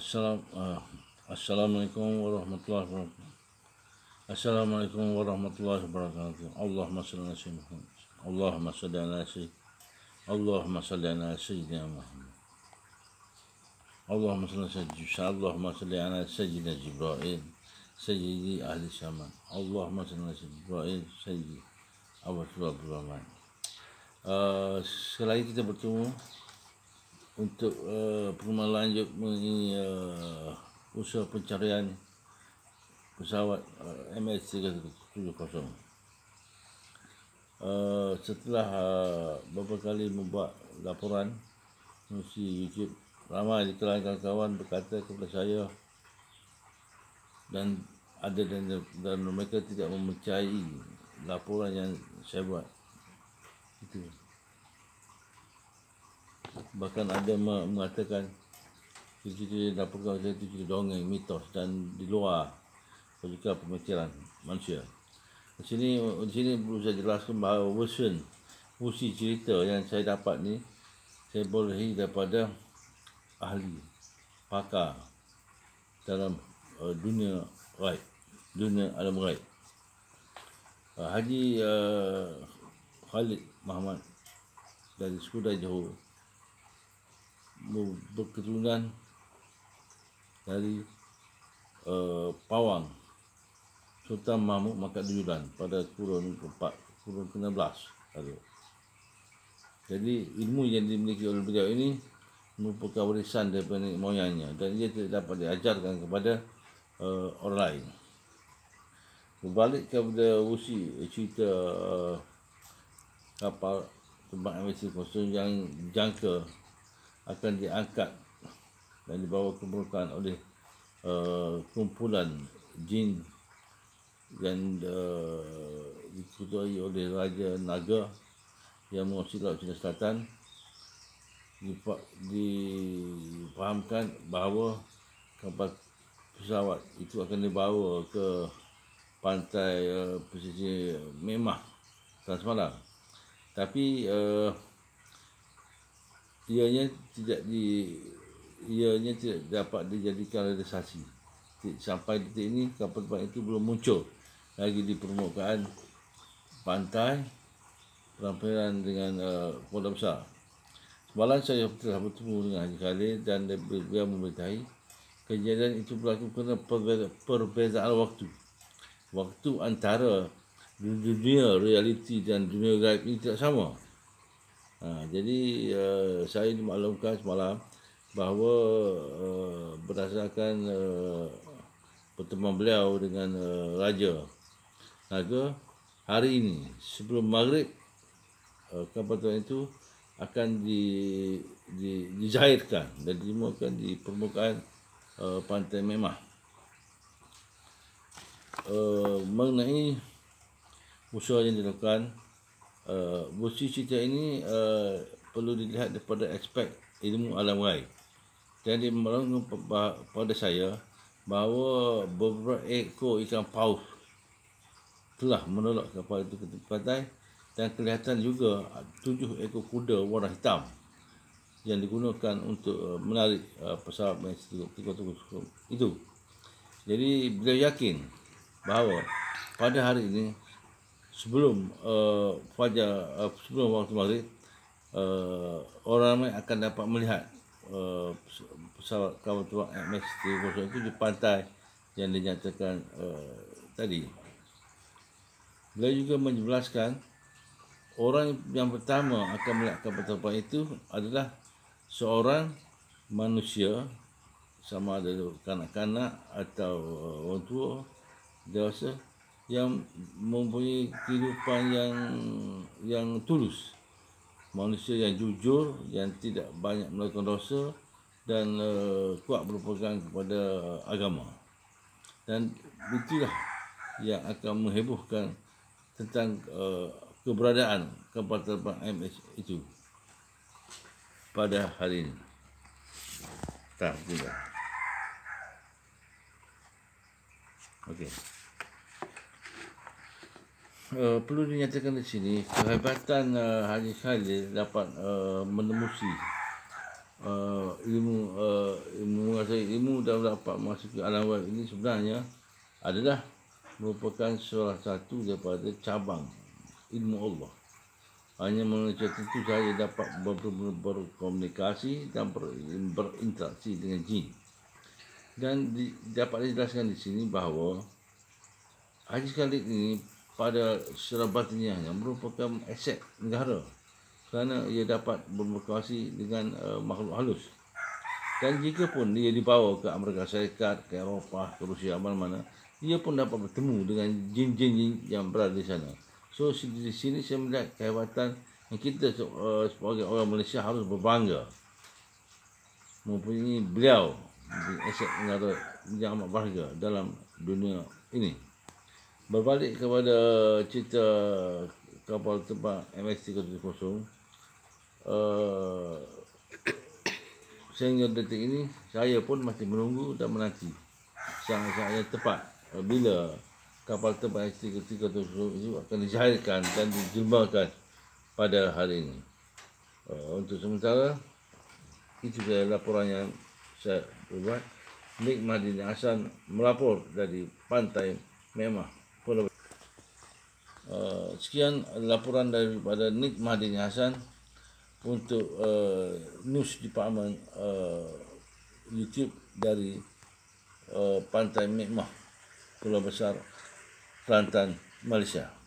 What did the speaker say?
السلام آه، السلام عليكم ورحمة الله وبركاته السلام عليكم ورحمة الله وبركاته اللهم صل على سيدنا محمد اللهم صل على سيدنا اللهم صل على سيدنا محمد اللهم صل على سيدنا اللهم صل على سيدنا جبرائيل سيدي أهل السماء اللهم صل على سيدنا جبرائيل سيدي أبو عبد الرحمن آه, sekali kita bertemu untuk uh, melanjut mengenai uh, usaha pencarian pesawat uh, MS 370 uh, setelah uh, beberapa kali membuat laporan mesti YouTube ramai di kalangan kawan-kawan berkata kepada saya dan ada dan, dan mereka tidak mempercayai laporan yang saya buat itu bahkan ada mengatakan cerita-cerita dan perkara cerita-cerita dongeng, mitos dan di luar logika pemikiran manusia. Di sini, di sini perlu saya jelaskan bahawa version fungsi cerita yang saya dapat ni saya boleh daripada ahli pakar dalam uh, dunia raib, dunia alam raib. Uh, Haji uh, Khalid Muhammad dari Sekudai Johor berketurunan dari uh, Pawang Sultan Mahmud Makat Duyuran pada kurun ke-4 kurun ke-16 Jadi ilmu yang dimiliki oleh beliau ini merupakan warisan daripada nenek moyangnya dan ia tidak dapat diajarkan kepada uh, orang lain. Berbalik kepada usi eh, cerita uh, kapal tempat MSC Kostum yang jangka akan diangkat dan dibawa ke permukaan oleh uh, kumpulan jin yang uh, dikutuai oleh Raja Naga yang menguasai Laut Cina Selatan difahamkan bahawa kapal pesawat itu akan dibawa ke pantai uh, pesisir Memah Tan tapi uh, ianya tidak di ianya tidak dapat dijadikan realisasi. Sampai detik ini kapal terbang itu belum muncul lagi di permukaan pantai perampilan dengan uh, kuala besar. Semalam saya telah bertemu dengan Haji Khalil dan dia memberitahui kejadian itu berlaku kerana perbeza- perbezaan waktu. Waktu antara dunia realiti dan dunia gaib ini tidak sama. Ha, jadi uh, saya dimaklumkan semalam bahawa uh, berdasarkan uh, pertemuan beliau dengan uh, Raja Naga hari ini sebelum maghrib uh, kapal tuan itu akan di, di, dijahitkan dan dimuatkan di permukaan uh, pantai Memah. Uh, mengenai usaha yang dilakukan busi eh, cerita ini uh, perlu dilihat daripada aspek ilmu alam raya. Jadi merangkum pada saya bahawa beberapa ekor ikan paus telah menolak kapal itu ke pantai dan kelihatan juga tujuh ekor kuda warna hitam yang digunakan untuk eh, menarik pesawat yang tiga itu. Jadi beliau yakin bahawa pada hari ini sebelum uh, fajar uh, sebelum waktu maghrib uh, orang ramai akan dapat melihat uh, pesawat kapal terbang MS 301 itu di pantai yang dinyatakan uh, tadi. Beliau juga menjelaskan orang yang pertama akan melihat kapal terbang itu adalah seorang manusia sama ada kanak-kanak atau orang tua dewasa yang mempunyai kehidupan yang yang tulus manusia yang jujur yang tidak banyak melakukan dosa dan uh, kuat berpegang kepada agama dan itulah yang akan menghebohkan tentang uh, keberadaan kapal terbang MH itu pada hari ini. Tak, juga? Okey uh, perlu dinyatakan di sini kehebatan uh, Haji Khalil dapat uh, eh, menembusi uh, ilmu uh, ilmu saya ilmu dan dapat masuk ke alam web ini sebenarnya adalah merupakan salah satu daripada cabang ilmu Allah. Hanya manusia itu saya dapat berkomunikasi dan berinteraksi dengan jin. Dan di, dapat dijelaskan di sini bahawa Haji Khalid ini pada syarabatnya yang merupakan aset negara kerana ia dapat berkomunikasi dengan uh, makhluk halus. Dan jika pun ia dibawa ke Amerika Syarikat, ke Eropah, ke Rusia, mana-mana, ia pun dapat bertemu dengan jin-jin yang berada di sana. So, di sini saya melihat kehebatan yang kita uh, sebagai orang Malaysia harus berbangga mempunyai beliau di aset negara yang amat berharga dalam dunia ini. Berbalik kepada cerita kapal terbang MS-370 uh, eh, Sehingga detik ini saya pun masih menunggu dan menanti Sangat-sangat tepat uh, bila kapal terbang MS-370 itu akan dijahirkan dan dijumlahkan pada hari ini uh, Untuk sementara itu saya laporan yang saya buat Nikmah Dini Hassan melapor dari Pantai Memang Uh, sekian laporan daripada Nik Mahdini Hasan untuk uh, News Department uh, YouTube dari uh, Pantai Mekmah, Pulau Besar, Kelantan, Malaysia.